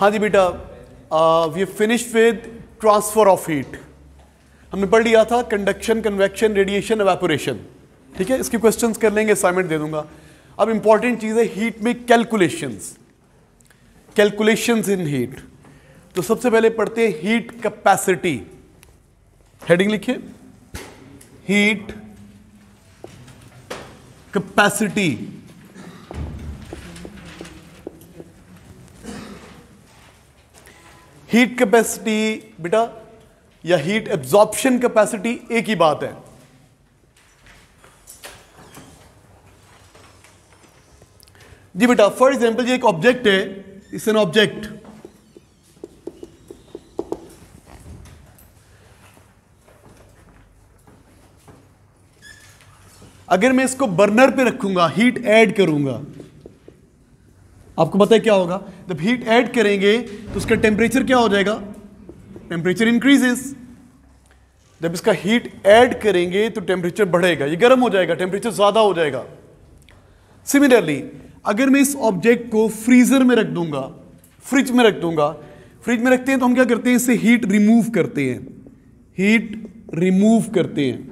हाँ जी बेटा we finish with transfer of heat हमने पढ़ लिया था कंडक्शन कन्वेक्शन रेडिएशन एवेपोरेशन ठीक है इसके क्वेश्चंस कर लेंगे असाइनमेंट दे दूंगा अब इंपॉर्टेंट चीज़ है हीट में कैलकुलेशंस कैलकुलेशंस इन हीट तो सबसे पहले पढ़ते हैं हीट कैपेसिटी हेडिंग लिखिए हीट कैपेसिटी हीट कैपेसिटी बेटा या हीट एब्जॉर्प्शन कैपेसिटी एक ही बात है जी बेटा फॉर एग्जाम्पल ये एक ऑब्जेक्ट है इस एन ऑब्जेक्ट अगर मैं इसको बर्नर पे रखूंगा हीट ऐड करूंगा आपको पता है क्या होगा जब हीट ऐड करेंगे तो उसका टेम्परेचर क्या हो जाएगा टेम्परेचर इंक्रीजेस जब इसका हीट ऐड करेंगे तो टेम्परेचर बढ़ेगा ये गर्म हो जाएगा टेम्परेचर ज़्यादा हो जाएगा सिमिलरली अगर मैं इस ऑब्जेक्ट को फ्रीज़र में रख दूंगा फ्रिज में रख दूंगा फ्रिज में रखते हैं तो हम क्या करते हैं इससे हीट रिमूव करते हैं हीट रिमूव करते हैं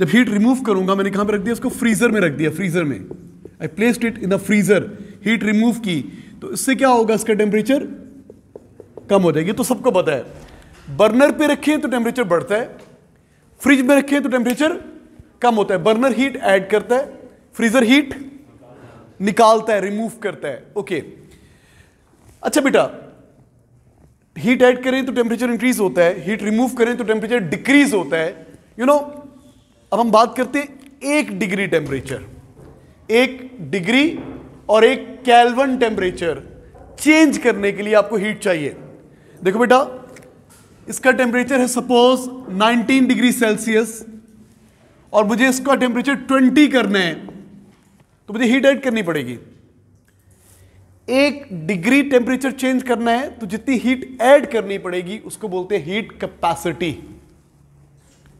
जब हीट रिमूव करूंगा मैंने कहां पर रख दिया उसको फ्रीज़र में रख दिया फ्रीज़र में I placed it in the freezer heat remove की तो इससे क्या होगा इसका टेम्परेचर कम हो जाएगा ये तो सबको पता है बर्नर पे रखें तो टेम्परेचर बढ़ता है फ्रिज में रखें तो टेम्परेचर कम होता है बर्नर हीट ऐड करता है फ्रीजर हीट निकालता है रिमूव करता है ओके अच्छा बेटा हीट ऐड करें तो टेम्परेचर इंक्रीज होता है हीट रिमूव करें तो टेम्परेचर डिक्रीज होता है यू you नो know, अब हम बात करते हैं एक डिग्री टेम्परेचर एक डिग्री और एक कैलवन टेम्परेचर चेंज करने के लिए आपको हीट चाहिए देखो बेटा इसका टेम्परेचर है सपोज 19 डिग्री सेल्सियस और मुझे इसका टेम्परेचर 20 करना है तो मुझे हीट ऐड करनी पड़ेगी एक डिग्री टेम्परेचर चेंज करना है तो जितनी हीट ऐड करनी पड़ेगी उसको बोलते हैं हीट कैपेसिटी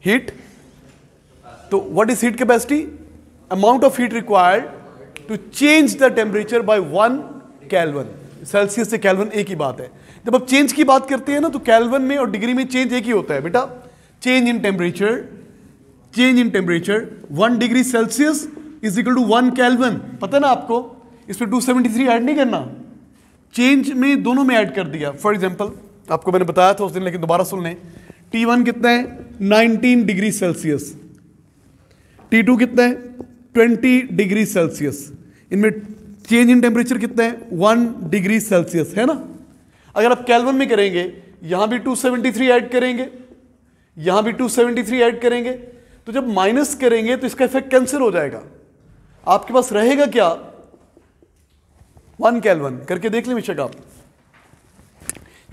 हीट तो what is heat capacity amount of heat required to change the temperature by one kelvin Celsius से कैलवन एक ही बात है जब आप चेंज की बात करते हैं ना तो कैलवन में और डिग्री में चेंज एक ही होता है बेटा change in temperature change in temperature one degree Celsius is equal to one kelvin पता ना आपको इसमें टू सेवेंटी थ्री एड नहीं करना चेंज में दोनों में ऐड कर दिया फॉर एग्जाम्पल आपको मैंने बताया था उस दिन लेकिन दोबारा सुन लें टी वन कितना है nineteen degree Celsius T two कितना है ट्वेंटी डिग्री सेल्सियस इनमें चेंज इन टेम्परेचर कितना है वन डिग्री सेल्सियस है ना अगर आप कैलवन में करेंगे यहां भी 273 ऐड करेंगे यहां भी 273 ऐड करेंगे तो जब माइनस करेंगे तो इसका इफेक्ट कैंसिल हो जाएगा आपके पास रहेगा क्या वन कैलवन करके देख लें मिशक आप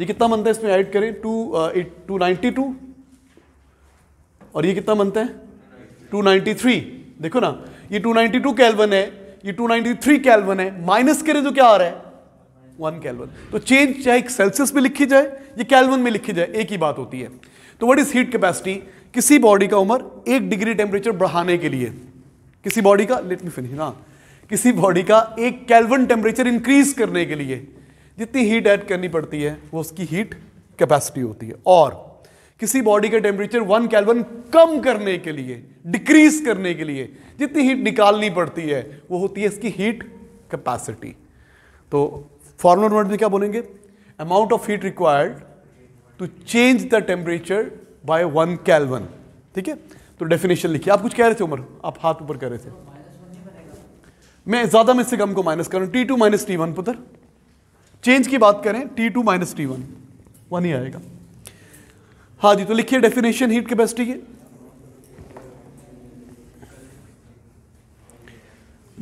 ये कितना बनता है इसमें ऐड करें टू टू नाइन्टी टू और ये कितना बनता है टू नाइन्टी थ्री देखो ना ये 292 कैलवन है ये 293 कैलवन है माइनस करे तो क्या आ रहा है वन कैलवन तो चेंज चाहे सेल्सियस में लिखी जाए या कैलवन में लिखी जाए एक ही बात होती है तो वट इज हीट कैपेसिटी किसी बॉडी का उम्र एक डिग्री टेम्परेचर बढ़ाने के लिए किसी बॉडी का लेट मी फिनिश ना किसी बॉडी का एक कैल्वन टेम्परेचर इंक्रीज करने के लिए जितनी हीट ऐड करनी पड़ती है वो उसकी हीट कैपेसिटी होती है और किसी बॉडी का टेम्परेचर वन कैलवन कम करने के लिए डिक्रीज करने के लिए जितनी हीट निकालनी पड़ती है वो होती है इसकी हीट कैपेसिटी तो फॉर्मुलर वर्ड में क्या बोलेंगे amount of heat required to change the temperature by one kelvin ठीक है तो डेफिनेशन लिखिए आप कुछ कह रहे थे उम्र आप हाथ ऊपर कह रहे थे मैं ज़्यादा में से कम को माइनस करूँ T two minus T one पुत्र चेंज की बात करें T two minus T one one ही आएगा हाँ जी तो लिखिए डेफिनेशन हीट कैपेसिटी की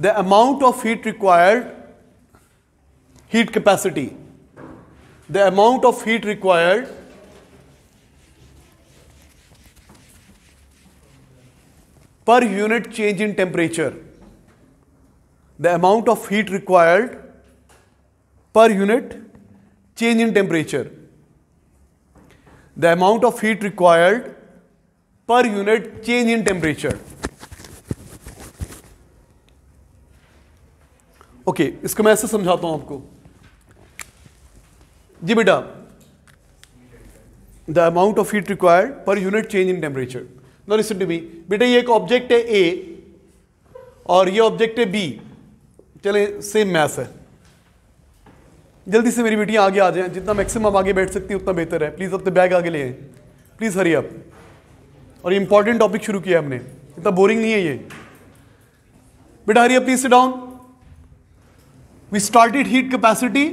the amount of heat required heat capacity the amount of heat required per unit change in temperature the amount of heat required per unit change in temperature the amount of heat required per unit change in temperature. Okay okay, इसको मैं ऐसे समझाता हूं आपको जी बेटा the amount of heat required per unit change in temperature no listen to बेटा ये एक ऑब्जेक्ट है ए और ये ऑब्जेक्ट है बी चले सेम मैथ है जल्दी से मेरी बेटियाँ आगे आ जाएँ जितना मैक्सिमम आगे बैठ सकती हैं उतना बेहतर है प्लीज़ अपने बैग आगे ले आएँ प्लीज़ हरी अप और इंपॉर्टेंट टॉपिक शुरू किया हमने इतना बोरिंग नहीं है ये बेटा hurry up please sit down we started heat capacity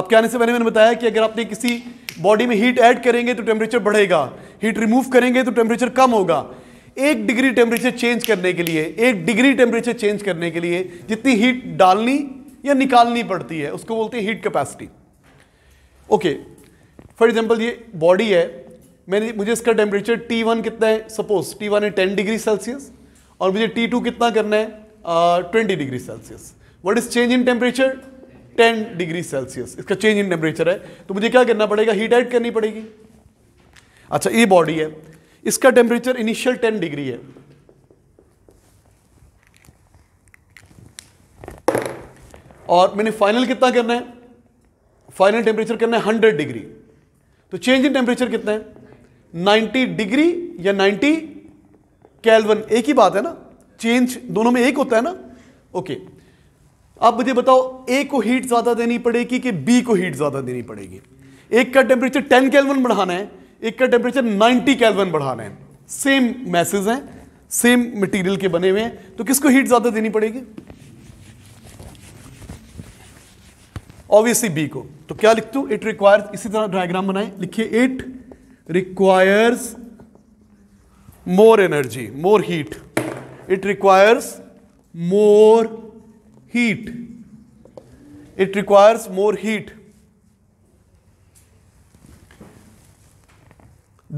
आपके आने से पहले मैंने बताया कि अगर आपने किसी बॉडी में हीट ऐड करेंगे तो टेम्परेचर बढ़ेगा हीट रिमूव करेंगे तो टेम्परेचर कम होगा एक डिग्री टेम्परेचर चेंज करने के लिए एक डिग्री टेम्परेचर चेंज करने के लिए जितनी हीट डालनी या निकालनी पड़ती है उसको बोलते हैं heat capacity okay for example ये बॉडी है मैंने मुझे इसका टेम्परेचर टी वन कितना है सपोज टी वन है टेन डिग्री सेल्सियस और मुझे टी टू कितना करना है twenty degree Celsius what is change in temperature ten degree Celsius इसका चेंज इन टेम्परेचर है तो मुझे क्या करना पड़ेगा हीट ऐड करनी पड़ेगी अच्छा ये बॉडी है इसका टेम्परेचर इनिशियल 10 डिग्री है और मैंने फाइनल कितना करना है फाइनल टेम्परेचर करना है 100 डिग्री तो चेंज इन टेम्परेचर कितना है 90 डिग्री या 90 कैलवन एक ही बात है ना चेंज दोनों में एक होता है ना ओके अब मुझे बताओ ए को हीट ज्यादा देनी पड़ेगी कि बी को हीट ज्यादा देनी पड़ेगी एक का टेम्परेचर 10 कैलवन बढ़ाना है एक का टेम्परेचर 90 कैलवन बढ़ा रहे हैं सेम मैसेज हैं सेम मटेरियल के बने हुए हैं तो किसको हीट ज्यादा देनी पड़ेगी ऑब्वियसली बी को तो क्या लिखते हो इट रिक्वायर्स इसी तरह डायग्राम बनाए लिखिए it requires more energy more heat it requires more heat it requires more heat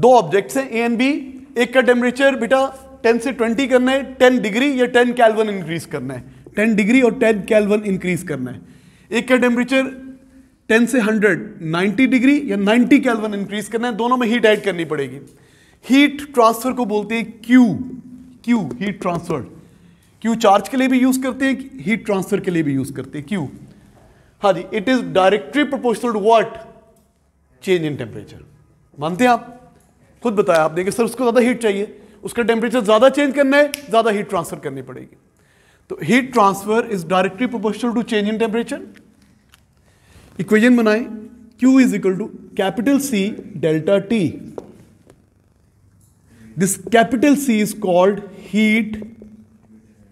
दो ऑब्जेक्ट्स हैं ए एंड बी एक का टेम्परेचर बेटा 10 से 20 करना है 10 डिग्री या 10 कैलवन इंक्रीज करना है 10 डिग्री और 10 कैलवन इंक्रीज करना है एक का टेम्परेचर 10 से 100 90 डिग्री या 90 कैलवन इंक्रीज करना है दोनों में हीट ऐड करनी पड़ेगी हीट ट्रांसफर को बोलते हैं Q Q heat transfer Q charge के लिए भी यूज करते हैं हीट ट्रांसफर के लिए भी यूज करते हैं क्यू हाँ जी it is directly proportional to change in temperature मानते हैं आप खुद बताया आपने कि सर उसको ज़्यादा हीट चाहिए उसका टेम्परेचर ज़्यादा चेंज करना है ज़्यादा हीट ट्रांसफ़र करनी पड़ेगी तो heat transfer is directly proportional to change in temperature equation बनाए Q is equal to capital C delta T this capital C is called heat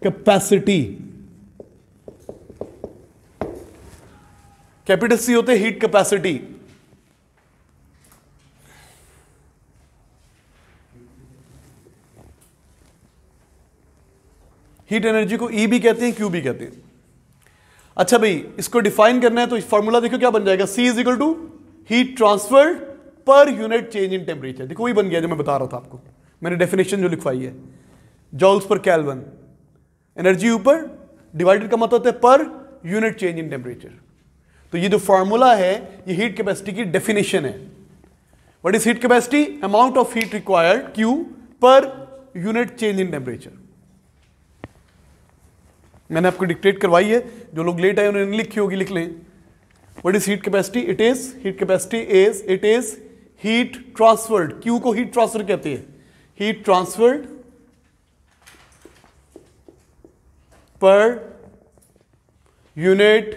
capacity capital C होते heat capacity heat energy को ई e भी कहते हैं Q भी कहते हैं अच्छा भाई इसको डिफाइन करना है तो फॉर्मूला देखो क्या बन जाएगा C is equal to heat transferred per unit change in temperature देखो वही बन गया जो मैं बता रहा था आपको मैंने डेफिनेशन जो लिखवाई है जॉल्स पर कैलवन एनर्जी ऊपर डिवाइडेड का मतलब होता है पर यूनिट चेंज इन टेम्परेचर तो ये जो फॉर्मूला है ये हीट कैपेसिटी की डेफिनेशन है what is heat capacity amount of heat required Q per unit change in temperature मैंने आपको डिक्टेट करवाई है जो लोग लेट आए उन्होंने लिखी होगी लिख लें what is heat capacity it is heat capacity is it is heat transferred Q को हीट ट्रांसफर कहते हैं heat transferred per unit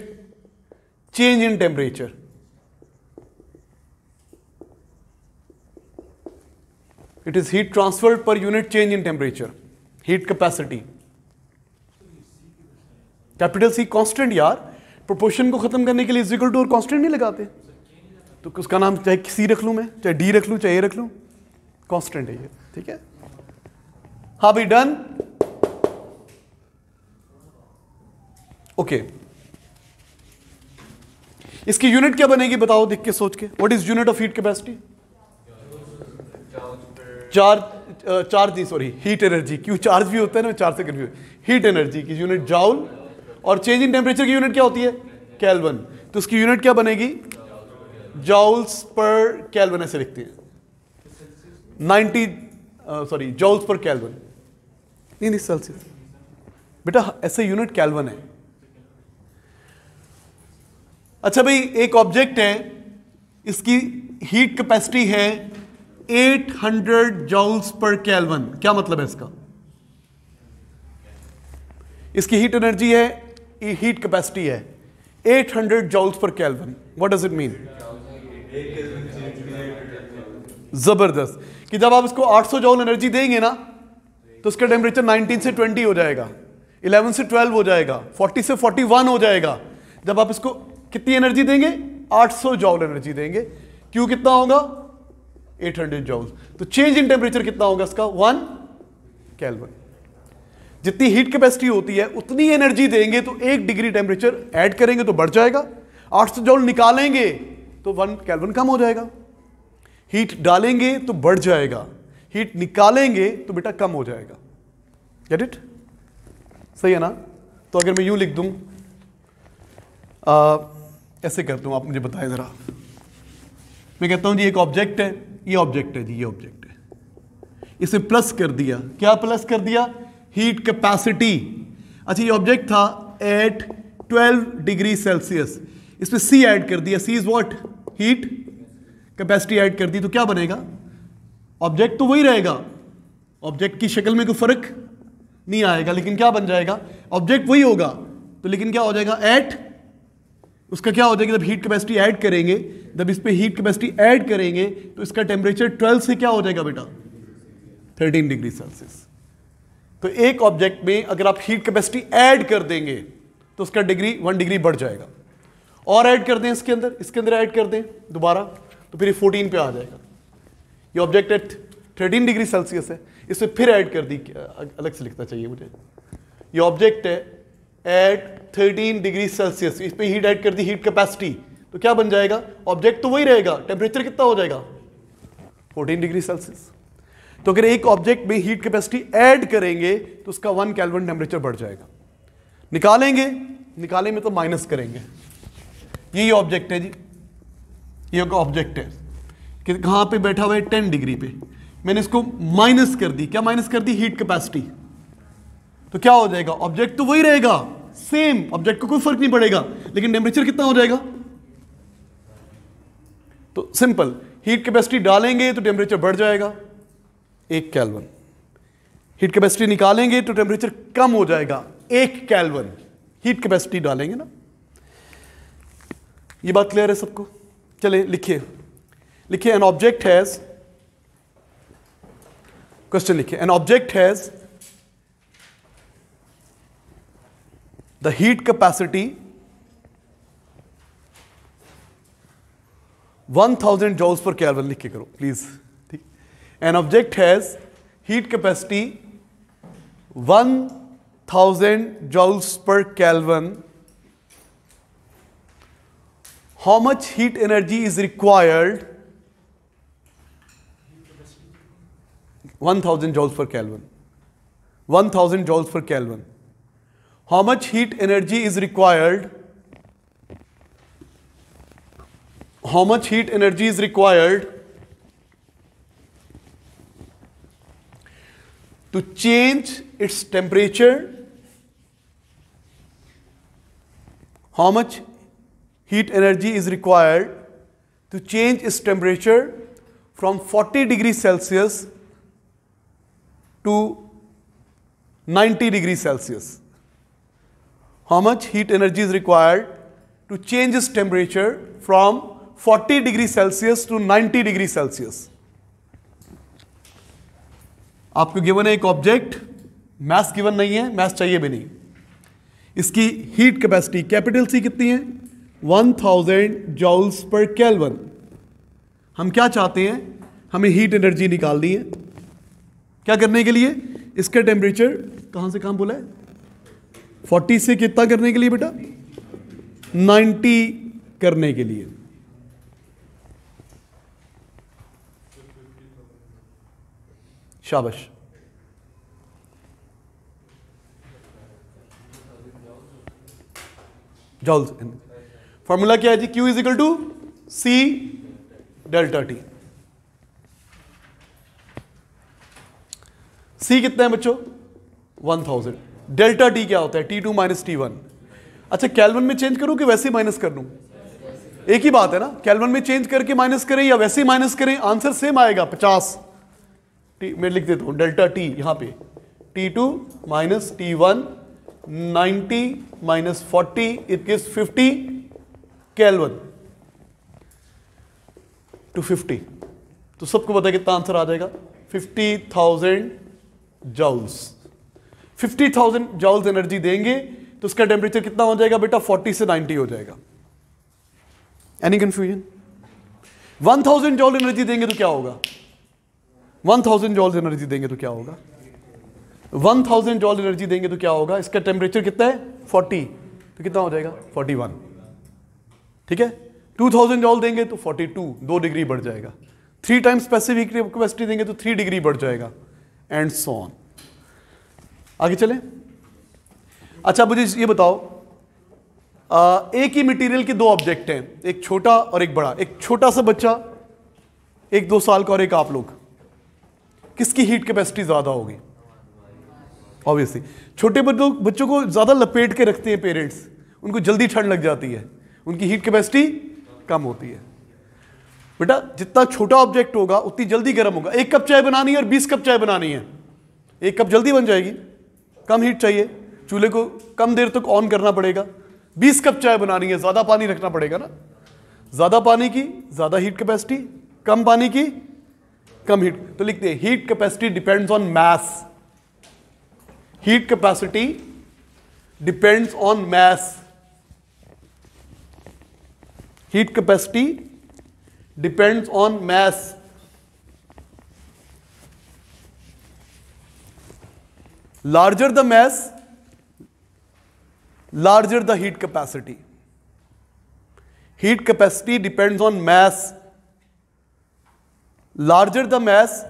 change in temperature it is heat transferred per unit change in temperature heat capacity capital C constant यार proportion को खत्म करने के लिए is equal to और कॉन्स्टेंट नहीं लगाते तो उसका नाम चाहे सी रख लूँ मैं चाहे डी रख लूँ चाहे ए रख लूँ कॉन्स्टेंट है ये ठीक है हाँ भाई डन ओके इसकी यूनिट क्या बनेगी बताओ देख के सोच के what is unit of heat capacity charge charge sorry heat energy क्यों चार्ज भी होता है ना चार्ज से कन्फ्यूज हीट एनर्जी की यूनिट जाउल और चेंज इन टेम्परेचर की यूनिट क्या होती है कैलवन तो उसकी यूनिट क्या बनेगी जाउल्स पर कैलवन ऐसे लिखते हैं 90 सॉरी जॉल्स पर कैलवन नहीं नहीं सेल्सियस बेटा ऐसे यूनिट कैलवन है अच्छा भाई एक ऑब्जेक्ट है इसकी हीट कैपेसिटी है 800 हंड्रेड जॉल्स पर कैलवन क्या मतलब है इसका इसकी हीट एनर्जी है हीट कैपेसिटी है 800 hundred joules per kelvin what does it mean जबरदस्त कि जब आप इसको 800 जॉल एनर्जी देंगे ना तो उसका टेम्परेचर 19 से 20 हो जाएगा 11 से 12 हो जाएगा 40 से 41 हो जाएगा जब आप इसको कितनी एनर्जी देंगे 800 जॉल एनर्जी देंगे क्यों कितना होगा 800 जॉल तो चेंज इन टेम्परेचर कितना होगा इसका वन कैलवन जितनी हीट कैपेसिटी होती है उतनी एनर्जी देंगे तो एक डिग्री टेम्परेचर ऐड करेंगे तो बढ़ जाएगा आठ सौ जोल निकालेंगे तो वन कैलवन कम हो जाएगा हीट डालेंगे तो बढ़ जाएगा हीट निकालेंगे तो बेटा कम हो जाएगा गेट इट सही है ना तो अगर मैं यूं लिख दूं आ, ऐसे कर दूं आप मुझे बताएं ज़रा मैं कहता हूं जी एक ऑब्जेक्ट है ये ऑब्जेक्ट है जी ये ऑब्जेक्ट है इसे प्लस कर दिया क्या प्लस कर दिया हीट कैपेसिटी अच्छा ये ऑब्जेक्ट था एट 12 डिग्री सेल्सियस इसमें सी ऐड कर दिया C is what heat capacity add कर दी तो क्या बनेगा ऑब्जेक्ट तो वही रहेगा ऑब्जेक्ट की शक्ल में कोई फर्क नहीं आएगा लेकिन क्या बन जाएगा ऑब्जेक्ट वही होगा तो लेकिन क्या हो जाएगा एट उसका क्या हो जाएगा जब हीट कैपेसिटी ऐड करेंगे जब इस पर हीट कैपेसिटी ऐड करेंगे तो इसका टेम्परेचर 12 से क्या हो जाएगा बेटा 13 डिग्री सेल्सियस तो एक ऑब्जेक्ट में अगर आप हीट कैपेसिटी ऐड कर देंगे तो उसका डिग्री वन डिग्री बढ़ जाएगा और ऐड कर दें इसके अंदर इसके अंदर ऐड कर दें दोबारा तो फिर ये फोर्टीन पे आ जाएगा ये object at thirteen degree Celsius है इसमें फिर ऐड कर दी अलग से लिखना चाहिए मुझे ये ऑब्जेक्ट है एट थर्टीन डिग्री सेल्सियस इस पर हीट ऐड कर दी हीट कैपेसिटी तो क्या बन जाएगा ऑब्जेक्ट तो वही रहेगा टेम्परेचर कितना हो जाएगा फोर्टीन डिग्री सेल्सियस तो अगर एक ऑब्जेक्ट में हीट कैपेसिटी ऐड करेंगे तो उसका वन कैलवन टेम्परेचर बढ़ जाएगा निकालेंगे निकाले में तो माइनस करेंगे यही ऑब्जेक्ट है जी ये ऑब्जेक्ट है कि कहां पे बैठा हुआ है टेन डिग्री पे मैंने इसको माइनस कर दी क्या माइनस कर दी हीट कैपेसिटी तो क्या हो जाएगा ऑब्जेक्ट तो वही रहेगा सेम ऑब्जेक्ट को कोई फर्क नहीं पड़ेगा लेकिन टेम्परेचर कितना हो जाएगा तो सिंपल हीट कैपेसिटी डालेंगे तो टेम्परेचर बढ़ जाएगा एक कैलवन हीट कैपेसिटी निकालेंगे तो टेम्परेचर कम हो जाएगा एक कैलवन हीट कैपेसिटी डालेंगे ना ये बात क्लियर है सबको चले लिखिए लिखिए एन ऑब्जेक्ट हैज क्वेश्चन लिखिए an object has the heat capacity 1000 joules per kelvin लिख के करो please An object has heat capacity 1000 joules per Kelvin. How much heat energy is required? 1000 joules per Kelvin. 1000 joules per Kelvin. How much heat energy is required? How much heat energy is required? to change its temperature, how much heat energy is required to change its temperature from 40 degrees Celsius to 90 degrees Celsius. How much heat energy is required to change its temperature from 40 degrees Celsius to 90 degrees Celsius. आपको given है एक object maths given नहीं है math चाहिए भी नहीं इसकी heat capacity capital सी कितनी है 1000 जॉल्स पर कैलवन हम क्या चाहते हैं हमें हीट एनर्जी निकालनी है क्या करने के लिए इसका टेम्परेचर कहाँ से कहाँ बोला है 40 से कितना करने के लिए बेटा 90 करने के लिए शाबाश जॉल्स फॉर्मूला क्या है जी Q is equal to C delta T C कितना है बच्चों वन थाउजेंड डेल्टा टी क्या होता है T two minus T one अच्छा कैलवन में चेंज करूं कि वैसे ही माइनस कर लूं एक ही बात है ना कैलवन में चेंज करके माइनस करें या वैसे ही माइनस करें आंसर सेम आएगा पचास टी मैं लिख देता हूँ डेल्टा टी यहाँ पे T two minus T one ninety minus forty it give fifty kelvin two fifty तो सबको पता कितना आंसर आ जाएगा fifty thousand joules fifty thousand joules energy देंगे तो उसका टेम्परेचर कितना हो जाएगा बेटा फोर्टी से नाइन्टी हो जाएगा any confusion one thousand joule energy देंगे तो क्या होगा वन थाउजेंड जॉल एनर्जी देंगे तो क्या होगा वन थाउजेंड जॉल्स एनर्जी देंगे तो क्या होगा इसका टेम्परेचर कितना है फोर्टी तो कितना हो जाएगा फोर्टी वन ठीक है टू थाउजेंड जॉल देंगे तो फोर्टी टू दो डिग्री बढ़ जाएगा थ्री टाइम्स स्पेसिफिक कैपेसिटी देंगे तो थ्री डिग्री बढ़ जाएगा एंड सो ऑन आगे चले अच्छा मुझे ये बताओ आ, एक ही मटेरियल के दो ऑब्जेक्ट हैं एक छोटा और एक बड़ा एक छोटा सा बच्चा एक दो साल का और एक आप लोग किसकी हीट कैपेसिटी ज़्यादा होगी ऑब्वियसली छोटे बच्चों बच्चों को ज़्यादा लपेट के रखते हैं पेरेंट्स उनको जल्दी ठंड लग जाती है उनकी हीट कैपेसिटी कम होती है बेटा जितना छोटा ऑब्जेक्ट होगा उतनी जल्दी गर्म होगा एक कप चाय बनानी है और बीस कप चाय बनानी है एक कप जल्दी बन जाएगी कम हीट चाहिए चूल्हे को कम देर तक ऑन करना पड़ेगा बीस कप चाय बनानी है ज़्यादा पानी रखना पड़ेगा ना ज़्यादा पानी की ज़्यादा हीट कैपेसिटी कम पानी की कम हीट तो लिखते हैं heat capacity depends on mass heat capacity depends on mass heat capacity depends on mass larger the mass larger the heat capacity heat capacity depends on mass larger the mass,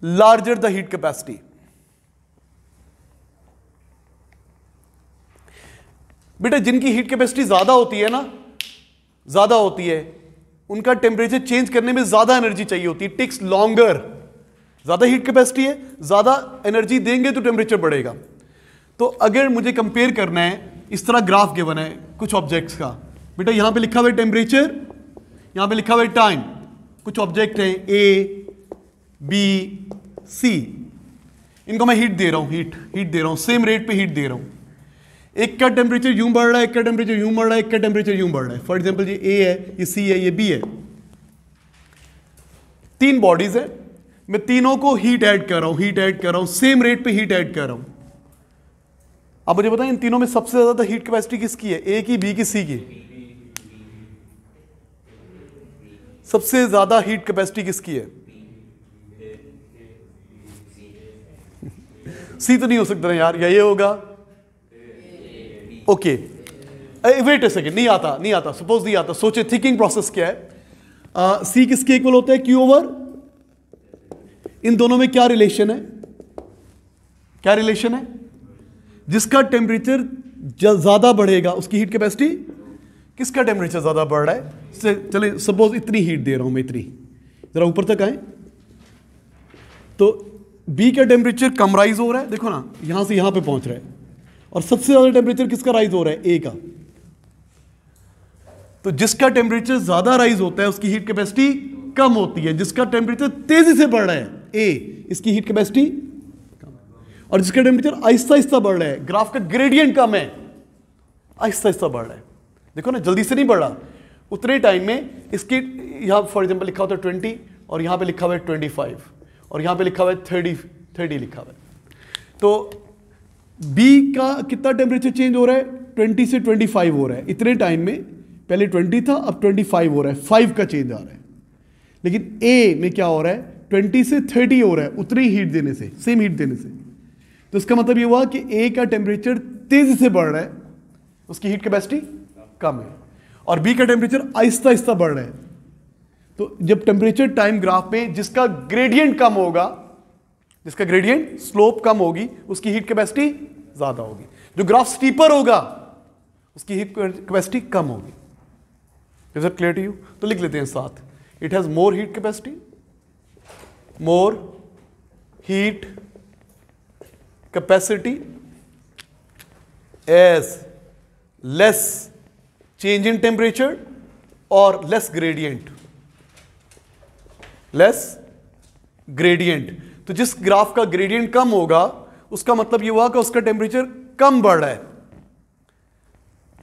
larger the heat capacity. बेटा जिनकी heat capacity ज़्यादा होती है ना ज़्यादा होती है उनका टेम्परेचर चेंज करने में ज़्यादा एनर्जी चाहिए होती है टिक्स लॉन्गर ज़्यादा हीट कैपेसिटी है ज़्यादा एनर्जी देंगे तो टेम्परेचर बढ़ेगा तो अगर मुझे कंपेयर करना है इस तरह ग्राफ गिवन है कुछ ऑब्जेक्ट्स का बेटा यहां पे लिखा हुआ है टेम्परेचर यहां पे लिखा हुआ है टाइम कुछ ऑब्जेक्ट हैं ए बी सी इनको मैं हीट दे रहा हूँ हीट हीट दे रहा हूँ सेम रेट पे हीट दे रहा हूँ एक का टेम्परेचर यूं बढ़ रहा है एक का टेम्परेचर यूं बढ़ रहा है एक का टेम्परेचर यूं बढ़ रहा है फॉर एग्जाम्पल ये ए है ये सी है ये बी है तीन बॉडीज है मैं तीनों को हीट ऐड कर रहा हूँ हीट ऐड कर रहा हूँ सेम रेट पे हीट ऐड कर रहा हूँ अब मुझे बताएं इन तीनों में सबसे ज़्यादा हीट कैपेसिटी किसकी है ए की बी की सी की सबसे ज़्यादा हीट कैपेसिटी किसकी है सी तो नहीं हो सकता ना यार या ये होगा ओके वेट ए सेकेंड नहीं आता नहीं आता सपोज नहीं आता सोचे थिंकिंग प्रोसेस क्या है सी किसके इक्वल होता है क्यू ओवर इन दोनों में क्या रिलेशन है क्या रिलेशन है जिसका टेम्परेचर ज़्यादा बढ़ेगा उसकी हीट कैपेसिटी किसका टेम्परेचर ज़्यादा बढ़ रहा है चले सपोज इतनी हीट दे रहा हूँ मैं इतनी ज़रा ऊपर तक आए तो बी का टेम्परेचर कम राइज हो रहा है देखो ना यहाँ से यहाँ पे पहुँच रहा है और सबसे ज़्यादा टेम्परेचर किसका राइज हो रहा है ए का तो जिसका टेम्परेचर ज़्यादा राइज होता है उसकी हीट कैपेसिटी कम होती है जिसका टेम्परेचर तेज़ी से बढ़ रहा है ए इसकी हीट कैपेसिटी कम और जिसका टेम्परेचर आहिस्ता आहिस्ता बढ़ रहा है ग्राफ का ग्रेडियंट कम है आहिस्ता आहिस्ता बढ़ रहा है देखो ना जल्दी से नहीं बढ़ रहा उतने टाइम में इसकी यहाँ फॉर एग्जाम्पल लिखा होता है ट्वेंटी और यहाँ पे लिखा हुआ है ट्वेंटी फाइव और यहाँ पे लिखा हुआ है थर्टी थर्टी लिखा हुआ है तो बी का कितना टेम्परेचर चेंज हो रहा है ट्वेंटी से ट्वेंटी फाइव हो रहा है इतने टाइम में पहले ट्वेंटी था अब ट्वेंटी फाइव हो रहा है फाइव का चेंज आ रहा है लेकिन ए में क्या हो रहा है ट्वेंटी से थर्टी हो रहा है उतनी हीट देने से सेम हीट देने से तो इसका मतलब ये हुआ कि ए का टेम्परेचर तेज़ी से बढ़ रहा है उसकी हीट कैपेसिटी कम है और बी का टेम्परेचर आहिस्ता आहिस्ता बढ़ रहा है तो जब टेम्परेचर टाइम ग्राफ में जिसका ग्रेडियंट कम होगा जिसका ग्रेडियंट स्लोप कम होगी उसकी हीट कैपेसिटी ज्यादा होगी जो ग्राफ स्टीपर होगा उसकी हीट कैपेसिटी कम होगी is it clear to you तो लिख लेते हैं साथ it has more heat capacity more heat capacity as less change in temperature और लेस ग्रेडियंट लेस ग्रेडियंट तो जिस ग्राफ का ग्रेडियंट कम होगा उसका मतलब ये हुआ कि उसका टेम्परेचर कम बढ़ रहा है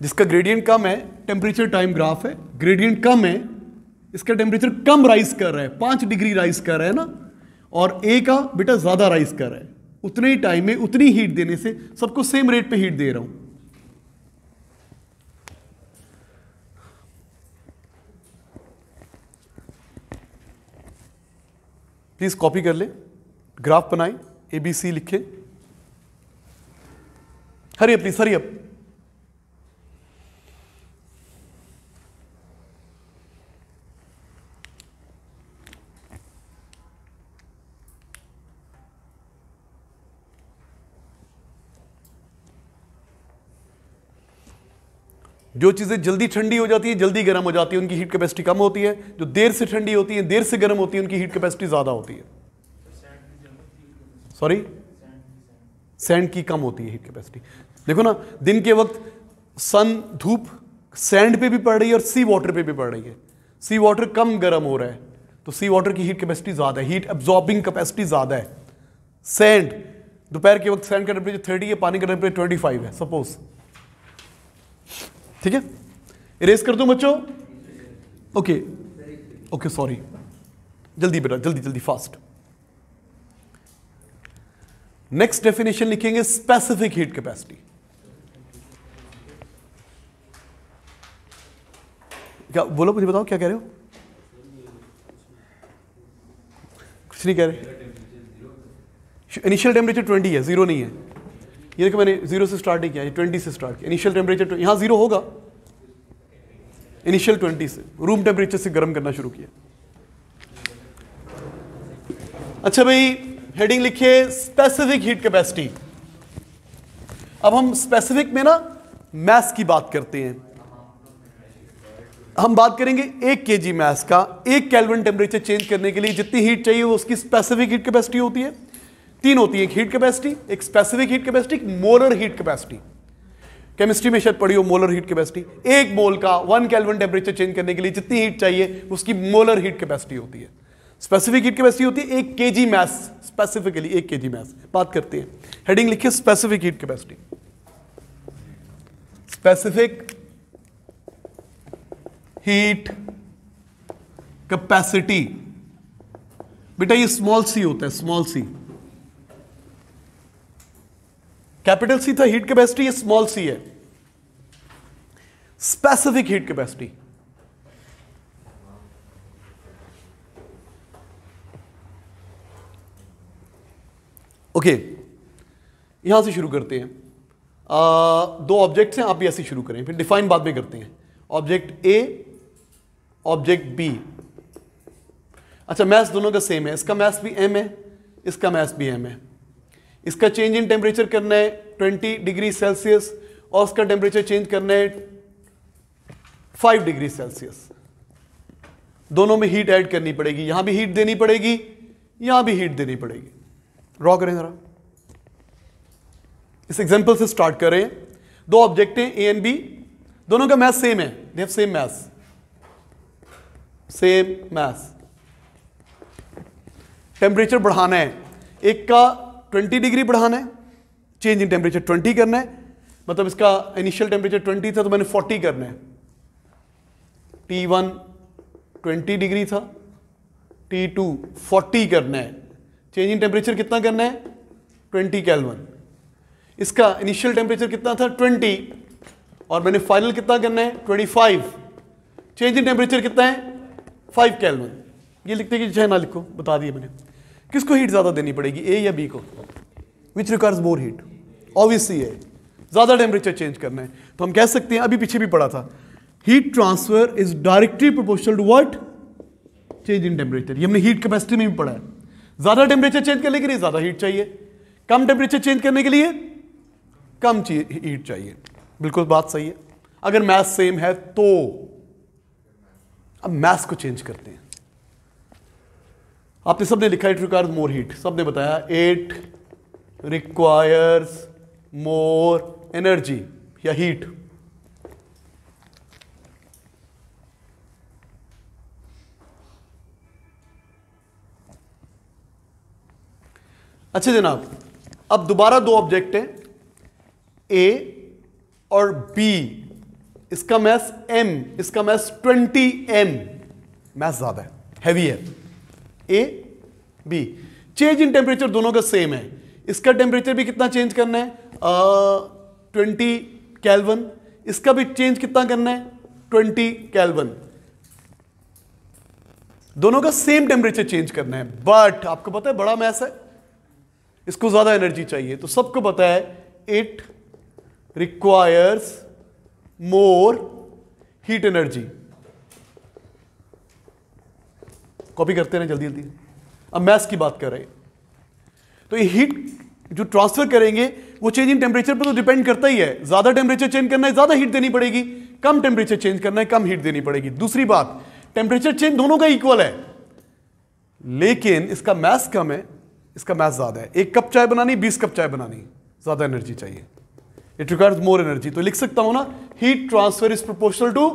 जिसका ग्रेडियंट कम है टेम्परेचर टाइम ग्राफ है ग्रेडियंट कम है इसका टेम्परेचर कम राइज कर रहा है पांच डिग्री राइज कर रहा है ना और ए का बेटा ज़्यादा राइज कर रहा है उतने ही टाइम में उतनी हीट देने से सबको सेम रेट पे हीट दे रहा हूं प्लीज़ कॉपी कर लें ग्राफ बनाए ए बी सी लिखे हरी अप प्लीज़ हरी जो चीज़ें जल्दी ठंडी हो जाती है जल्दी गर्म हो जाती है उनकी हीट कैपेसिटी कम होती है जो देर से ठंडी होती है देर से गर्म होती है उनकी हीट कैपेसिटी ज़्यादा होती है सॉरी सैंड की कम होती है हीट कैपेसिटी देखो ना दिन के वक्त सन धूप सैंड पे भी पड़ रही है और सी वाटर पे भी पड़ रही है सी वाटर कम गर्म हो रहा है तो सी वाटर की हीट कैपेसिटी ज़्यादा है हीट एब्जॉर्बिंग कैपेसिटी ज़्यादा है सैंड दोपहर के वक्त सैंड का टेम्परेचर थर्टी है पानी का टेम्परेचर ट्वेंटी फाइव है सपोज़ ठीक है इरेज कर दूं बच्चों ओके ओके सॉरी जल्दी बेटा जल्दी जल्दी फास्ट नेक्स्ट डेफिनेशन लिखेंगे स्पेसिफिक हीट कैपेसिटी क्या बोलो मुझे बताओ क्या कह रहे हो कुछ नहीं कह रहे इनिशियल टेम्परेचर 20 है जीरो नहीं है ये देखो मैंने जीरो से स्टार्ट नहीं किया ये ट्वेंटी से स्टार्ट किया इनिशियल टेम्परेचर यहाँ जीरो होगा इनिशियल ट्वेंटी से रूम टेम्परेचर से गर्म करना शुरू किया अच्छा भाई हेडिंग लिखिए स्पेसिफिक हीट कैपेसिटी अब हम स्पेसिफिक में ना मैस की बात करते हैं हम बात करेंगे एक के जी मैस का एक कैलविन टेम्परेचर चेंज करने के लिए जितनी हीट चाहिए वो उसकी स्पेसिफिक हीट कैपेसिटी होती है तीन होती है एक हीट कैपेसिटी एक specific heat capacity molar heat capacity chemistry में शायद पढ़ी हो मोलर हीट कैपेसिटी एक मोल का वन कैलवन टेम्परेचर चेंज करने के लिए जितनी हीट चाहिए उसकी मोलर हीट कैपेसिटी होती है स्पेसिफिक हीट कैपेसिटी होती है एक के जी मैस स्पेसिफिकली एक के जी मैस बात करते हैं हेडिंग लिखिए specific heat capacity specific heat capacity बेटा ये स्मॉल सी होता है स्मॉल सी कैपिटल सी था तो हीट कैपेसिटी ये स्मॉल सी है स्पेसिफिक हीट कैपेसिटी ओके यहां से शुरू करते हैं आ, दो ऑब्जेक्ट्स हैं आप भी ऐसे शुरू करें फिर डिफाइन बाद में करते हैं ऑब्जेक्ट ए ऑब्जेक्ट बी अच्छा मैथ्स दोनों का सेम है इसका मैथ्स भी एम है इसका मैथ्स भी एम है इसका चेंज इन टेम्परेचर करना है 20 डिग्री सेल्सियस और उसका टेम्परेचर चेंज करना है 5 डिग्री सेल्सियस दोनों में हीट ऐड करनी पड़ेगी यहां भी हीट देनी पड़ेगी यहां भी हीट देनी पड़ेगी ड्रॉ करें जरा इस एग्जाम्पल से स्टार्ट करें दो ऑब्जेक्ट हैं ए एंड बी दोनों का मैथ सेम है they have same mass same mass temperature बढ़ाना है एक का 20 डिग्री बढ़ाना है चेंज इन टेम्परेचर 20 करना है मतलब इसका इनिशियल टेम्परेचर 20 था तो मैंने 40 करना है टी वन ट्वेंटी डिग्री था टी टू फोर्टी करना है चेंज इन टेम्परेचर कितना करना है ट्वेंटी कैलवन इसका इनिशियल टेम्परेचर कितना था ट्वेंटी और मैंने फाइनल कितना करना है twenty five change in temperature कितना है फाइव कैलवन ये लिखते कि चाहे ना लिखो बता दिए मैंने किसको हीट ज़्यादा देनी पड़ेगी ए या बी को which requires more heat obviously है ज़्यादा टेम्परेचर चेंज करना है तो हम कह सकते हैं अभी पीछे भी पड़ा था heat transfer is directly proportional to what change in temperature ये हमने हीट कैपेसिटी में भी पढ़ा है ज़्यादा टेम्परेचर चेंज करने के लिए ज़्यादा हीट चाहिए कम टेम्परेचर चेंज करने के लिए कम हीट चाहिए बिल्कुल बात सही है अगर मैथ सेम है तो अब मैथ्स को चेंज करते हैं आपने सबने लिखा इट रिक्वायर्स मोर हीट सबने बताया इट रिक्वायर्स मोर एनर्जी या हीट अच्छा जनाब अब दोबारा दो ऑब्जेक्ट हैं ए और बी इसका मैस एम इसका मैस ट्वेंटी एम मैस ज़्यादा है हैवी है A B change in temperature दोनों का सेम है इसका टेम्परेचर भी कितना चेंज करना है ट्वेंटी कैलवन इसका भी चेंज कितना करना है ट्वेंटी कैलवन दोनों का सेम टेम्परेचर चेंज करना है बट आपको पता है बड़ा मैस है इसको ज्यादा एनर्जी चाहिए तो सबको पता है it requires more heat energy copy करते रहें जल्दी जल्दी अब मैथ्स की बात कर रहे हैं तो ये हीट जो ट्रांसफर करेंगे वो चेंज इन टेम्परेचर पर तो डिपेंड करता ही है ज़्यादा टेम्परेचर चेंज करना है ज़्यादा हीट देनी पड़ेगी कम टेम्परेचर चेंज करना है कम हीट देनी पड़ेगी दूसरी बात टेम्परेचर चेंज दोनों का इक्वल है लेकिन इसका मैथ कम है इसका मैथ ज़्यादा है एक कप चाय बनानी बीस कप चाय बनानी ज़्यादा एनर्जी चाहिए इट रिक्वायर्स मोर एनर्जी तो लिख सकता हूं ना heat transfer is proportional to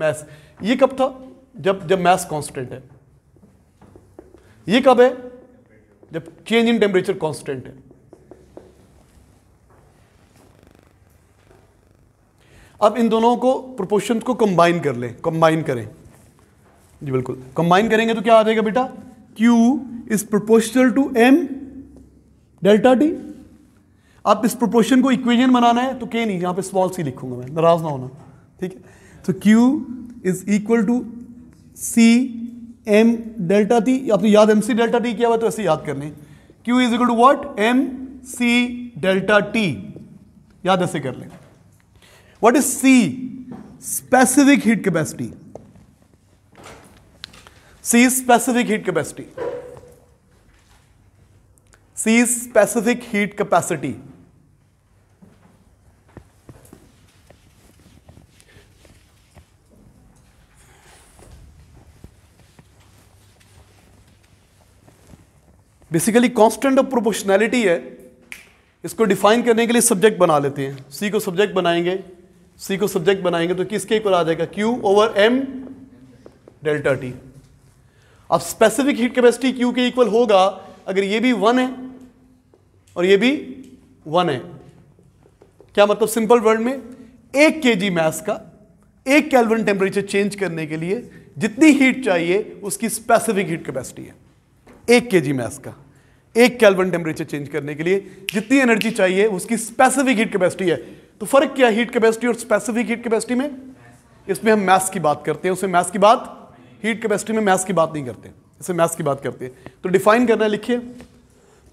mass ये कब था जब जब मैथ कॉन्स्टेंट है ये कब है जब चेंज इन टेम्परेचर कांस्टेंट है अब इन दोनों को प्रोपोर्शन को कंबाइन कर लें कंबाइन करें जी बिल्कुल कंबाइन करेंगे तो क्या आ जाएगा बेटा Q is proportional to M delta t आप इस प्रोपोर्शन को इक्वेशन बनाना है तो के नहीं यहां पे स्मॉल सी लिखूंगा मैं नाराज ना होना ठीक है तो Q is equal to C M delta T आपने याद एम सी डेल्टा टी किया हुआ तो ऐसे याद करने Q is equal to what M C delta T याद ऐसे कर लें what is C specific heat capacity C specific heat capacity C specific heat capacity basically constant of proportionality है इसको डिफाइन करने के लिए सब्जेक्ट बना लेते हैं सी को सब्जेक्ट बनाएंगे सी को सब्जेक्ट बनाएंगे तो किसके इक्वल आ जाएगा Q over M delta T अब स्पेसिफिक हीट कैपेसिटी क्यू के इक्वल होगा अगर ये भी वन है और ये भी वन है क्या मतलब सिंपल वर्ड में एक के जी मैस का एक कैलवन टेम्परेचर चेंज करने के लिए जितनी हीट चाहिए उसकी स्पेसिफिक हीट कैपेसिटी है एक के जी मैस का एक कैलवन टेम्परेचर चेंज करने के लिए जितनी एनर्जी चाहिए उसकी स्पेसिफिक हीट कैपेसिटी है तो फर्क क्या हीट कैपेसिटी और स्पेसिफिक हीट कैपेसिटी में इसमें हम मैथ्स की बात करते हैं उसमें मैथ्स की बात हीट कैपेसिटी में मैथ्स की बात नहीं करते इसमें मैथ्स की बात करते हैं तो डिफाइन करना है लिखिए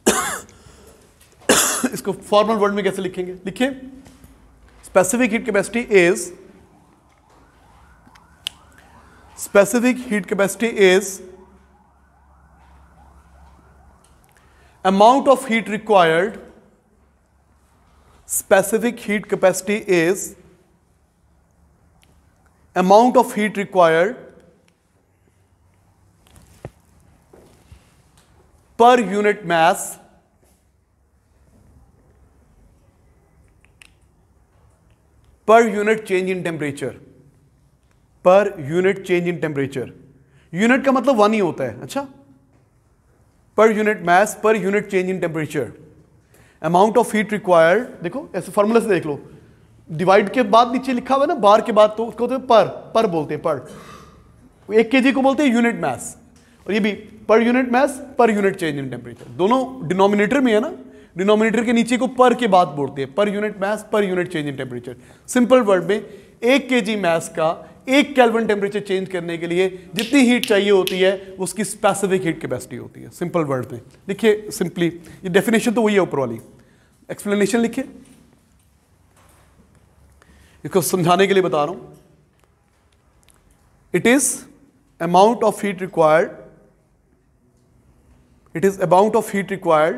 इसको फॉर्मल वर्ड में कैसे लिखेंगे लिखिए specific heat capacity is specific heat capacity is amount of heat required specific heat capacity is amount of heat required per unit mass per unit change in temperature per unit change in temperature unit ka matlab one hi hota hai acha per unit mass per unit change in temperature amount of heat required देखो ऐसे फॉर्मूले से देख लो divide के बाद नीचे लिखा हुआ है ना बार के बाद तो उसको पर पर बोलते हैं पर एक के जी को बोलते हैं यूनिट मैस और ये भी per unit mass per unit change in temperature दोनों डिनोमिनेटर में है ना डिनोमिनेटर के नीचे को पर के बाद बोलते हैं per unit mass per unit change in temperature simple word में एक के मैस का एक कैलवन टेम्परेचर चेंज करने के लिए जितनी हीट चाहिए होती है उसकी स्पेसिफिक हीट कैपेसिटी होती है सिंपल वर्ड में लिखिए सिंपली ये डेफिनेशन तो वही है ऊपर वाली एक्सप्लेनेशन लिखिए इसको समझाने के लिए बता रहा हूं it is amount of heat required is amount of heat required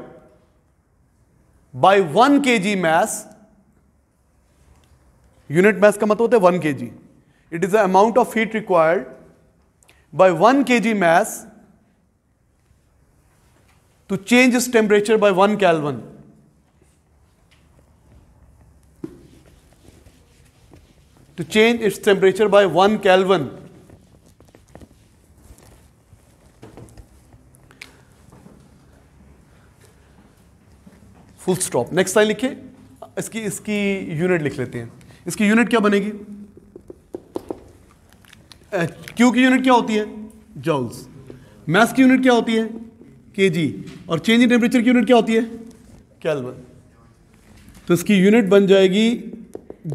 required one K G mass unit mess का मतलब होता है one K G it is the amount of heat required by one K G mass to change its temperature by one kelvin to change its temperature by one kelvin full stop next time लिखे इसकी इसकी unit लिख लेते हैं इसकी unit क्या बनेगी Q की यूनिट क्या होती है जॉल्स मैथ्स की यूनिट क्या होती है के जी और चेंज इन टेम्परेचर की यूनिट क्या होती है कैलवन तो इसकी यूनिट बन जाएगी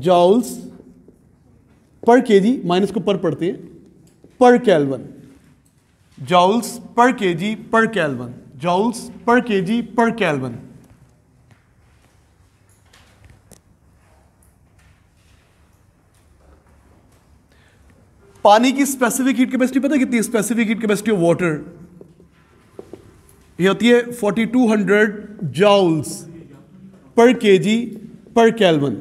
जॉल्स पर केजी माइनस को पर पढ़ते हैं पर कैलवन जॉल्स पर केजी पर कैलवन जॉल्स पर केजी पर कैलवन पानी की स्पेसिफिक हीट कैपेसिटी पता कितनी specific heat capacity of water ये होती है 4200 जाउल्स पर केजी पर कैलवन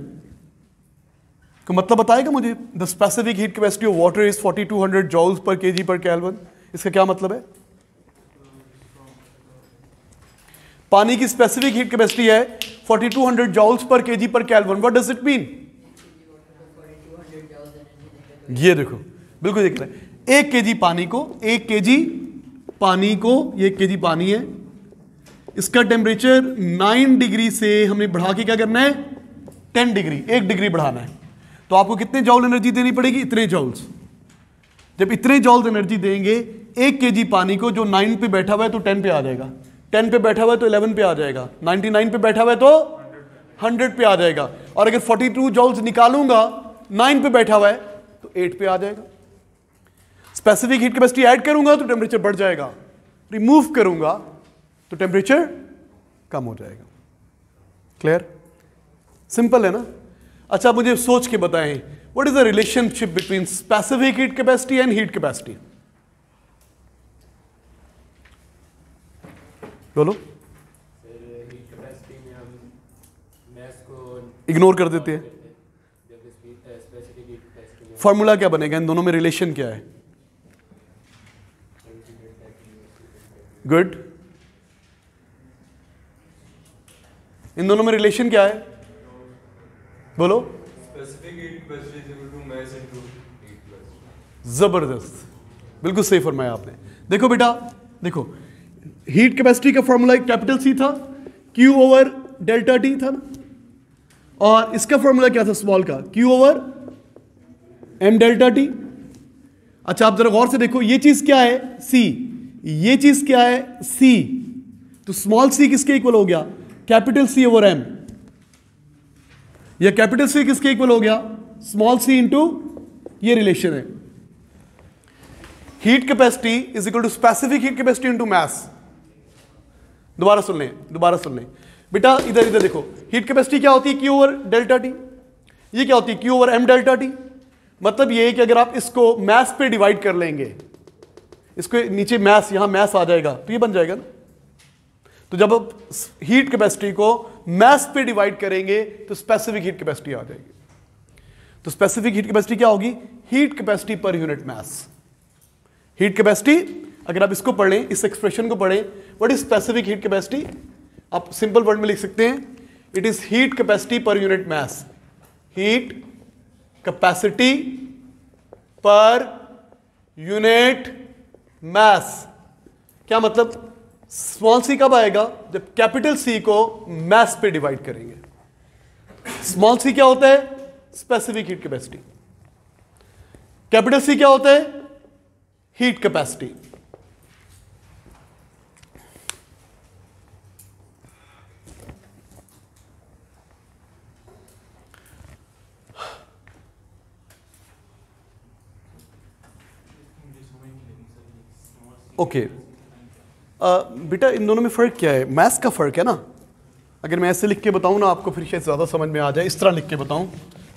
का मतलब बताएगा मुझे the specific heat capacity of water is 4200 joules per KG per kelvin इसका क्या मतलब है पानी की स्पेसिफिक हीट कैपेसिटी है 4200 joules per KG per kelvin what does it mean ये देखो बिल्कुल देख रहे एक के पानी को एक के पानी को ये एक के पानी है इसका टेम्परेचर नाइन डिग्री से हमें बढ़ा के क्या करना है टेन डिग्री एक डिग्री बढ़ाना है तो आपको कितने जॉल एनर्जी देनी पड़ेगी इतने जॉल्स जब इतने जॉल्स एनर्जी देंगे एक के पानी को जो नाइन पे बैठा हुआ है तो टेन पे आ जाएगा टेन पे बैठा हुआ है तो इलेवन पे आ जाएगा नाइनटी नाइन पे बैठा हुआ है तो हंड्रेड पे आ जाएगा और अगर फोर्टी टू जॉल्स निकालूंगा नाइन पे बैठा हुआ है तो एट पे आ जाएगा स्पेसिफिक हीट कैपेसिटी ऐड करूंगा तो टेम्परेचर बढ़ जाएगा रिमूव करूंगा तो टेम्परेचर कम हो जाएगा क्लियर सिंपल है ना अच्छा मुझे सोच के बताएं what is the relationship between specific heat capacity and heat capacity बोलो इग्नोर कर देते हैं फार्मूला क्या बनेगा इन दोनों में रिलेशन क्या है गुड इन दोनों में रिलेशन क्या है बोलो जबरदस्त बिल्कुल सही फरमाया आपने देखो बेटा देखो हीट कैपेसिटी का फॉर्मूला एक कैपिटल सी था क्यू ओवर डेल्टा टी था ना और इसका फॉर्मूला क्या था स्मॉल का Q over M delta T अच्छा आप जरा गौर से देखो ये चीज क्या है सी ये चीज क्या है सी तो स्मॉल सी किसके इक्वल हो गया कैपिटल सी ओवर एम या कैपिटल सी किसके इक्वल हो गया स्मॉल सी इंटू ये रिलेशन है heat capacity is equal to specific heat capacity into mass दोबारा सुन लें दोबारा सुन लें बेटा इधर इधर देखो हीट कैपेसिटी क्या होती है क्यू ओवर डेल्टा टी ये क्या होती है Q over M delta T मतलब ये है कि अगर आप इसको मैस पे डिवाइड कर लेंगे इसके नीचे मैस यहां मैस आ जाएगा तो ये बन जाएगा ना तो जब आप हीट कैपेसिटी को मैस पे डिवाइड करेंगे तो स्पेसिफिक हीट कैपेसिटी आ जाएगी तो स्पेसिफिक हीट कैपेसिटी क्या होगी heat capacity per unit mass heat capacity अगर आप इसको पढ़ें इस एक्सप्रेशन को पढ़ें what is specific heat capacity आप सिंपल वर्ड में लिख सकते हैं it is heat capacity per unit mass heat capacity per unit mass क्या मतलब स्मॉल सी कब आएगा जब कैपिटल सी को मैस पे डिवाइड करेंगे स्मॉल सी क्या होता है specific heat capacity capital C क्या होता है हीट कैपेसिटी ओके बेटा इन दोनों में फ़र्क क्या है मैथ्स का फ़र्क है ना अगर मैं ऐसे लिख के बताऊँ ना आपको फिर शायद ज़्यादा समझ में आ जाए इस तरह लिख के बताऊँ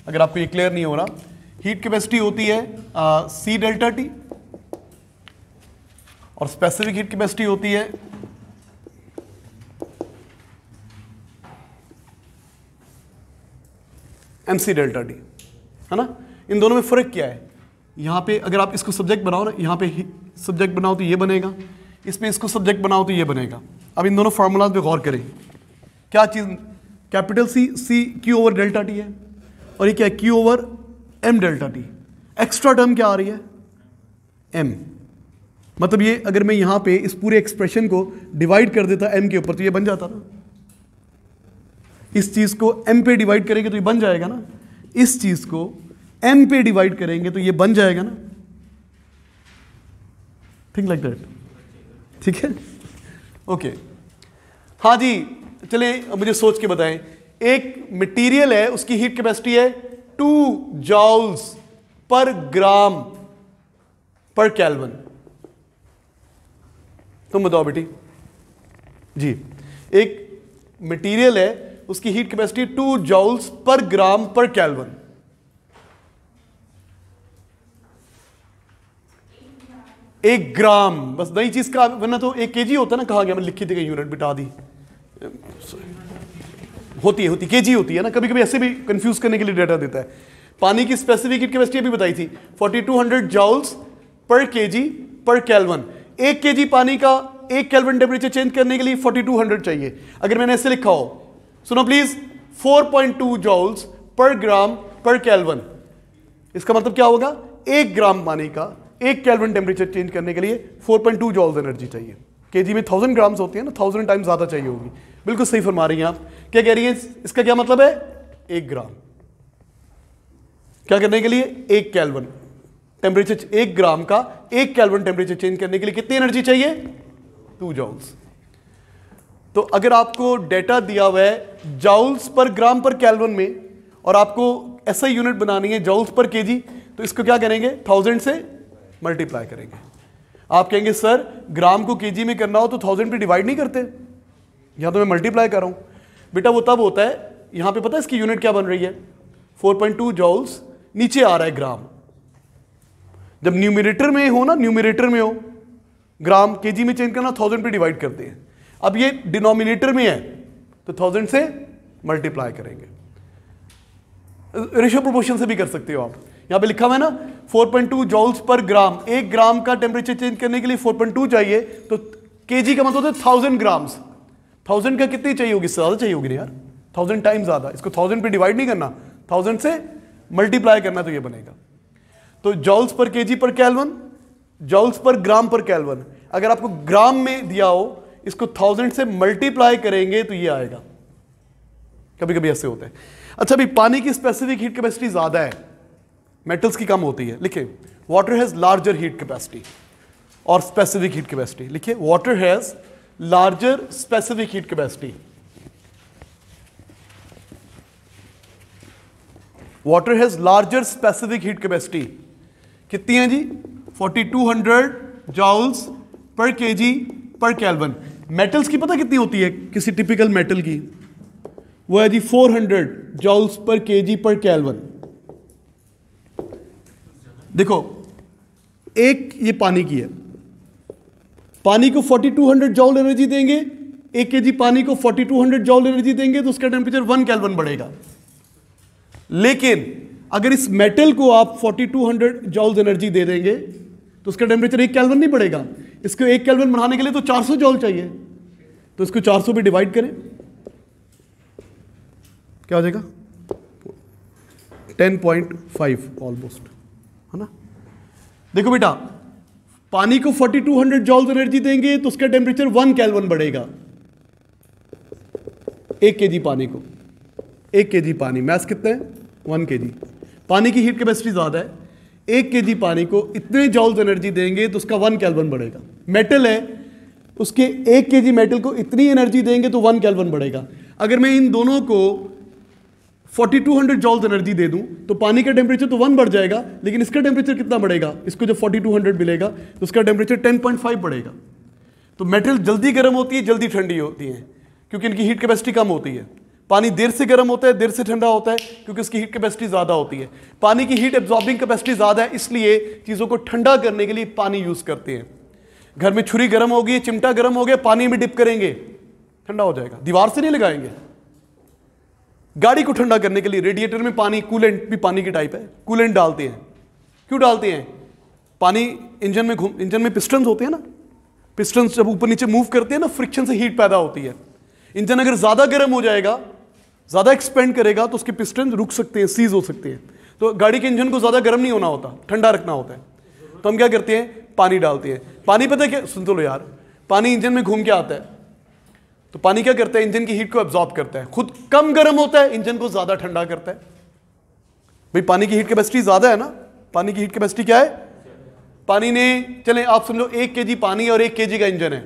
अगर आपको ये क्लियर नहीं हो रहा हीट कैपेसिटी होती है सी डेल्टा टी और स्पेसिफिक हीट कैपेसिटी होती है एम सी डेल्टा टी है ना इन दोनों में फ़र्क क्या है यहां पे अगर आप इसको सब्जेक्ट बनाओ ना यहां पे सब्जेक्ट बनाओ तो ये बनेगा इसमें इसको सब्जेक्ट बनाओ तो ये बनेगा अब इन दोनों फार्मूलाज पे गौर करें क्या चीज़ capital C C Q over delta T है और ये क्या है Q over M delta T extra term क्या आ रही है एम मतलब ये अगर मैं यहाँ पे इस पूरे एक्सप्रेशन को डिवाइड कर देता एम के ऊपर तो ये बन जाता ना इस चीज़ को एम पे डिवाइड करेंगे तो ये बन जाएगा ना इस चीज़ को एम पे डिवाइड करेंगे तो ये बन जाएगा ना थिंक लाइक दैट ठीक है ओके हाँ जी चले मुझे सोच के बताएं एक मटेरियल है उसकी हीट कैपेसिटी है टू जॉल्स पर ग्राम पर कैलवन तुम बताओ बेटी जी एक मटेरियल है उसकी heat capacity to joules per gram पर कैलवन एक ग्राम बस नई चीज का वरना तो एक केजी जी होता ना कहा गया मैं लिखी थी यूनिट बिटा दी होती है होती केजी होती है ना कभी कभी ऐसे भी कंफ्यूज करने के लिए डाटा देता है पानी की स्पेसिफिक हीट कैपेसिटी अभी बताई थी 4200 जाउल्स पर केजी पर कैलवन एक केजी पानी का एक कैलवन टेम्परेचर चेंज करने के लिए 4200 चाहिए अगर मैंने ऐसे लिखा हो सुनो प्लीज 4.2 जाउल्स पर ग्राम पर कैलवन इसका मतलब क्या होगा एक ग्राम पानी का एक कैलविन टेम्परेचर चेंज करने के लिए 4.2 पॉइंट जॉल्स एनर्जी चाहिए के जी में थाउजेंड ग्राम्स होती है ना थाउजेंड टाइम ज़्यादा चाहिए होगी बिल्कुल सही फरमा रही हैं आप क्या कह रही हैं इसका क्या मतलब है एक ग्राम क्या करने के लिए एक कैलवन टेम्परेचर एक ग्राम का एक कैलवन टेम्परेचर चेंज करने के लिए कितनी एनर्जी चाहिए टू जॉल्स तो अगर आपको डेटा दिया हुआ है जाउल्स पर ग्राम पर कैलवन में और आपको ऐसा यूनिट बनानी है जाउल्स पर केजी तो इसको क्या करेंगे थाउजेंड से मल्टीप्लाई करेंगे आप कहेंगे सर ग्राम को केजी में करना हो तो थाउजेंड पे डिवाइड नहीं करते यहां तो मैं मल्टीप्लाई कर रहा हूं बेटा वो तब होता है यहां पे पता है इसकी यूनिट क्या बन रही है 4.2 पॉइंट जॉल्स नीचे आ रहा है ग्राम जब न्यूमिनेटर में हो ना न्यूमिनेटर में हो ग्राम केजी में चेंज करना थाउजेंड पे डिवाइड करते हैं अब ये डिनोमिनेटर में है तो थाउजेंड से मल्टीप्लाई करेंगे रेशो प्रोपोर्शन से भी कर सकते हो आप यहाँ पे लिखा हुआ है ना 4.2 जॉल्स पर ग्राम एक ग्राम का टेम्परेचर चेंज करने के लिए 4.2 चाहिए तो केजी का मतलब होता है थाउजेंड ग्राम्स थाउजेंड का कितनी चाहिए होगी ज़्यादा चाहिए होगी यार थाउजेंड टाइम ज़्यादा इसको थाउजेंड पे डिवाइड नहीं करना थाउजेंड से मल्टीप्लाई करना तो यह बनेगा तो जॉल्स पर KG per कैलवन joules per gram पर कैलवन अगर आपको ग्राम में दिया हो इसको थाउजेंड से मल्टीप्लाई करेंगे तो ये आएगा कभी कभी ऐसे होता है अच्छा भाई पानी की स्पेसिफिक हीट कैपेसिटी ज़्यादा है मेटल्स की कम होती है लिखे water has larger heat capacity और स्पेसिफिक हीट कैपेसिटी लिखिए water has larger specific heat capacity water has larger specific heat capacity कितनी है जी 4200 जॉल्स पर केजी पर कैलवन मेटल्स की पता कितनी होती है किसी टिपिकल मेटल की वो है जी 400 जॉल्स पर केजी पर कैलवन देखो एक ये पानी की है पानी को 4200 जॉल एनर्जी देंगे एक के पानी को 4200 जॉल एनर्जी देंगे तो उसका टेम्परेचर वन कैलवन बढ़ेगा लेकिन अगर इस मेटल को आप 4200 जॉल एनर्जी दे देंगे तो उसका टेम्परेचर एक कैलवन नहीं बढ़ेगा इसको एक कैलवन बढ़ाने के लिए तो 400 जॉल चाहिए तो इसको 400 भी डिवाइड करें क्या हो जाएगा 10.5 ऑलमोस्ट है ना देखो बेटा पानी को 4200 टू हंड्रेड जॉल्स एनर्जी देंगे तो उसका टेम्परेचर वन कैलवन बढ़ेगा एक के जी पानी को एक के जी पानी मैस कितने वन के जी पानी की हीट कैपेसिटी ज़्यादा है एक के जी पानी को इतने जॉल्स एनर्जी देंगे तो उसका वन कैलवन बढ़ेगा मेटल है उसके एक के जी मेटल को इतनी एनर्जी देंगे तो वन कैलवन बढ़ेगा अगर मैं इन दोनों को 4200 जॉल्स एनर्जी दे दूं तो पानी का टेम्परेचर तो वन बढ़ जाएगा लेकिन इसका टेम्परेचर कितना बढ़ेगा इसको जब 4200 मिलेगा तो उसका टेम्परेचर 10.5 बढ़ेगा तो मेटल जल्दी गर्म होती है जल्दी ठंडी होती है क्योंकि इनकी हीट कैपेसिटी कम होती है पानी देर से गर्म होता है देर से ठंडा होता है क्योंकि उसकी हीट कैपेसिटी ज़्यादा होती है पानी की हीट एब्जॉर्बिंग कैपेसिटी ज़्यादा है इसलिए चीज़ों को ठंडा करने के लिए पानी यूज़ करते हैं घर में छुरी गर्म होगी चिमटा गर्म हो गया पानी में डिप करेंगे ठंडा हो जाएगा दीवार से नहीं लगाएंगे गाड़ी को ठंडा करने के लिए रेडिएटर में पानी कूलेंट भी पानी की टाइप है कूलेंट डालते हैं क्यों डालते हैं पानी इंजन में घूम इंजन में पिस्टन्स होते हैं ना पिस्टन्स जब ऊपर नीचे मूव करते हैं ना फ्रिक्शन से हीट पैदा होती है इंजन अगर ज़्यादा गर्म हो जाएगा ज़्यादा एक्सपेंड करेगा तो उसके पिस्टन रुक सकते हैं सीज हो सकते हैं तो गाड़ी के इंजन को ज़्यादा गर्म नहीं होना होता ठंडा रखना होता है तो हम क्या करते हैं पानी डालते हैं पानी पता है क्या सुन तो लो यार पानी इंजन में घूम के आता है तो पानी क्या करता है इंजन की हीट को एब्जॉर्ब करता है खुद कम गर्म होता है इंजन को ज्यादा ठंडा करता है भाई पानी की हीट कैपेसिटी ज्यादा है ना पानी की हीट कैपेसिटी क्या है पानी ने चले आप समझो एक के पानी और एक के का इंजन है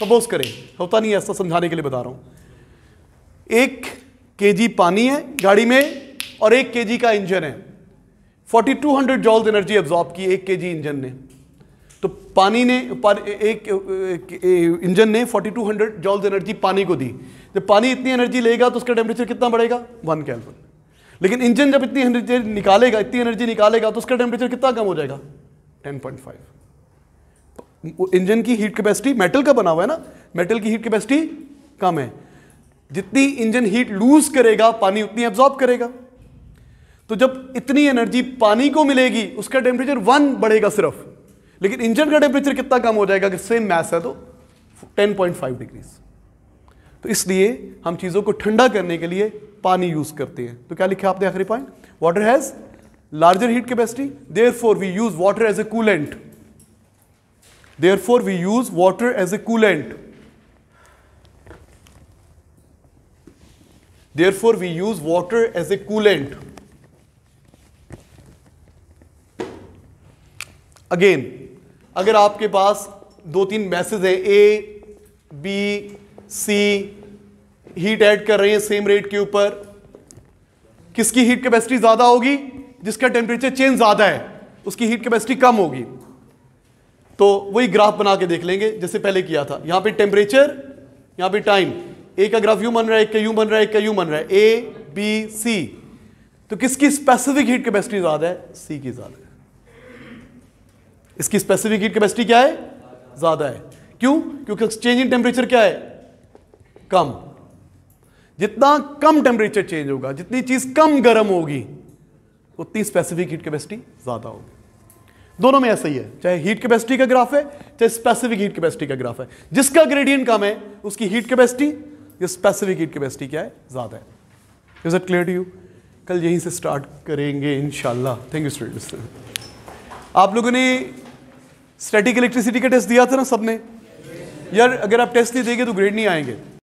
सपोज करें होता नहीं है ऐसा समझाने के लिए बता रहा हूं एक के पानी है गाड़ी में और एक के का इंजन है 4200 जॉल्स एनर्जी एब्जॉर्ब की एक के इंजन ने पानी ने पार, एक, एक इंजन ने 4200 जॉल्स एनर्जी पानी को दी जब पानी इतनी एनर्जी लेगा तो उसका टेम्परेचर कितना बढ़ेगा वन कैल्वन लेकिन इंजन जब इतनी एनर्जी निकालेगा इतनी एनर्जी निकालेगा तो उसका टेम्परेचर कितना कम हो जाएगा 10.5 इंजन की हीट कैपेसिटी मेटल का बना हुआ है ना मेटल की हीट कैपेसिटी कम है जितनी इंजन हीट लूज करेगा पानी उतनी एब्जॉर्ब करेगा तो जब इतनी एनर्जी पानी को मिलेगी उसका टेम्परेचर वन बढ़ेगा सिर्फ लेकिन इंजन का टेम्परेचर कितना कम हो जाएगा अगर सेम मैस है तो 10.5 डिग्रीज तो इसलिए हम चीज़ों को ठंडा करने के लिए पानी यूज करते हैं तो क्या लिखा आपने आखिरी point water has larger heat capacity therefore we use water as a coolant therefore we use water as a coolant therefore we use water as a coolant again अगर आपके पास दो तीन masses हैं A B C heat add कर रहे हैं same rate के ऊपर किसकी हीट कैपेसिटी ज़्यादा होगी जिसका टेम्परेचर चेंज ज़्यादा है उसकी हीट कैपेसिटी कम होगी तो वही ग्राफ बना के देख लेंगे जैसे पहले किया था यहाँ पे टेम्परेचर यहाँ पे टाइम ए का ग्राफ यू बन रहा है एक का यू बन रहा है एक का यू बन रहा है ए बी सी तो किसकी स्पेसिफिक हीट कैपेसिटी ज़्यादा है सी की ज़्यादा है इसकी स्पेसिफिक हीट कैपेसिटी क्या है ज़्यादा है क्यों क्योंकि चेंज इन टेम्परेचर क्या है कम जितना कम टेम्परेचर चेंज होगा जितनी चीज़ कम गर्म होगी उतनी स्पेसिफिक हीट कैपेसिटी ज़्यादा होगी दोनों में ऐसा ही है चाहे हीट कैपेसिटी का ग्राफ है चाहे स्पेसिफिक हीट कैपेसिटी का ग्राफ है जिसका ग्रेडियंट कम है उसकी हीट कैपेसिटी या स्पेसिफिक हीट कैपेसिटी क्या है ज़्यादा है is it clear to you कल यहीं से स्टार्ट करेंगे इन थैंक यू स्टूडेंट्स आप लोगों ने स्टैटिक इलेक्ट्रिसिटी का टेस्ट दिया था ना सबने यार अगर आप टेस्ट नहीं देंगे तो ग्रेड नहीं आएंगे